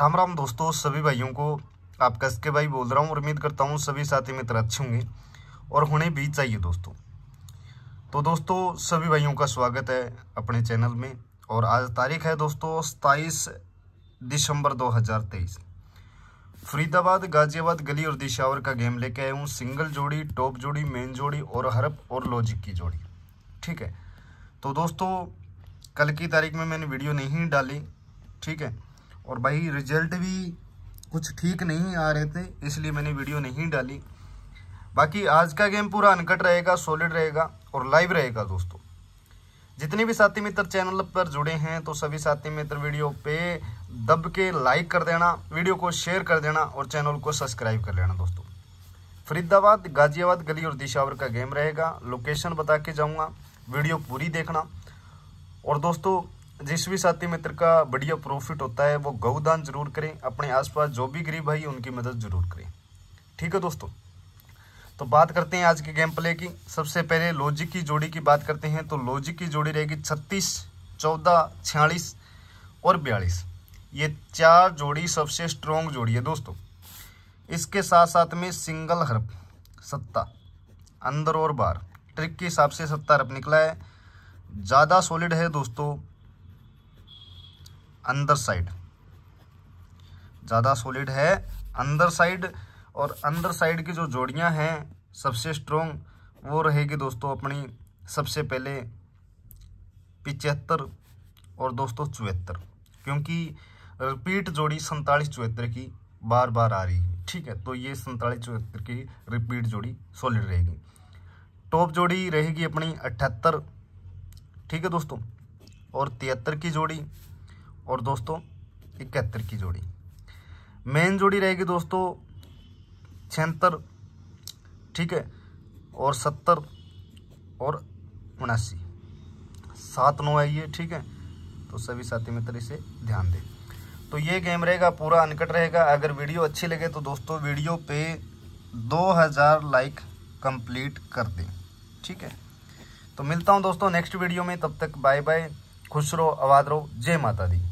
राम राम दोस्तों सभी भाइयों को आप कस के भाई बोल रहा हूँ और उम्मीद करता हूँ सभी साथी मित्र अच्छे होंगे और होने भी चाहिए दोस्तों तो दोस्तों सभी भाइयों का स्वागत है अपने चैनल में और आज तारीख है दोस्तों सताईस दिसंबर 2023 फरीदाबाद गाजियाबाद गली और दिशावर का गेम लेके आया हूँ सिंगल जोड़ी टॉप जोड़ी मेन जोड़ी और हरप और लॉजिक की जोड़ी ठीक है तो दोस्तों कल की तारीख में मैंने वीडियो नहीं डाली ठीक है और भाई रिजल्ट भी कुछ ठीक नहीं आ रहे थे इसलिए मैंने वीडियो नहीं डाली बाकी आज का गेम पूरा अनकट रहेगा सॉलिड रहेगा और लाइव रहेगा दोस्तों जितने भी साथी मित्र चैनल पर जुड़े हैं तो सभी साथी मित्र वीडियो पे दब के लाइक कर देना वीडियो को शेयर कर देना और चैनल को सब्सक्राइब कर लेना दोस्तों फरीदाबाद गाजियाबाद गली और दिशावर का गेम रहेगा लोकेशन बता के जाऊँगा वीडियो पूरी देखना और दोस्तों जिस भी साथी मित्र का बढ़िया प्रॉफिट होता है वो गौदान जरूर करें अपने आसपास जो भी गरीब भाई उनकी मदद जरूर करें ठीक है दोस्तों तो बात करते हैं आज के गेम प्ले की सबसे पहले लॉजिक की जोड़ी की बात करते हैं तो लॉजिक की जोड़ी रहेगी छत्तीस चौदह छियालीस और बयालीस ये चार जोड़ी सबसे स्ट्रॉन्ग जोड़ी है दोस्तों इसके साथ साथ में सिंगल हर्प सत्ता अंदर और बाहर ट्रिक के हिसाब से सत्ता हर्प निकला है ज़्यादा सॉलिड है दोस्तों अंदर साइड ज़्यादा सॉलिड है अंदर साइड और अंदर साइड की जो जोड़ियां हैं सबसे स्ट्रॉन्ग वो रहेगी दोस्तों अपनी सबसे पहले पिचहत्तर और दोस्तों चौहत्तर क्योंकि रिपीट जोड़ी सन्तालीस चौहत्तर की बार बार आ रही है ठीक है तो ये सन्तालीस चौहत्तर की रिपीट जोड़ी सॉलिड रहेगी टॉप जोड़ी रहेगी अपनी अठहत्तर ठीक है दोस्तों और तिहत्तर की जोड़ी और दोस्तों इकहत्तर की जोड़ी मेन जोड़ी रहेगी दोस्तों छिहत्तर ठीक है और सत्तर और उनासी सात नौ है ये ठीक है तो सभी साथी मित्र इसे ध्यान दें तो ये गेम रहेगा पूरा अनकट रहेगा अगर वीडियो अच्छी लगे तो दोस्तों वीडियो पे 2000 लाइक कंप्लीट कर दें ठीक है तो मिलता हूँ दोस्तों नेक्स्ट वीडियो में तब तक बाय बाय खुश रहो आबाद रहो जय माता दी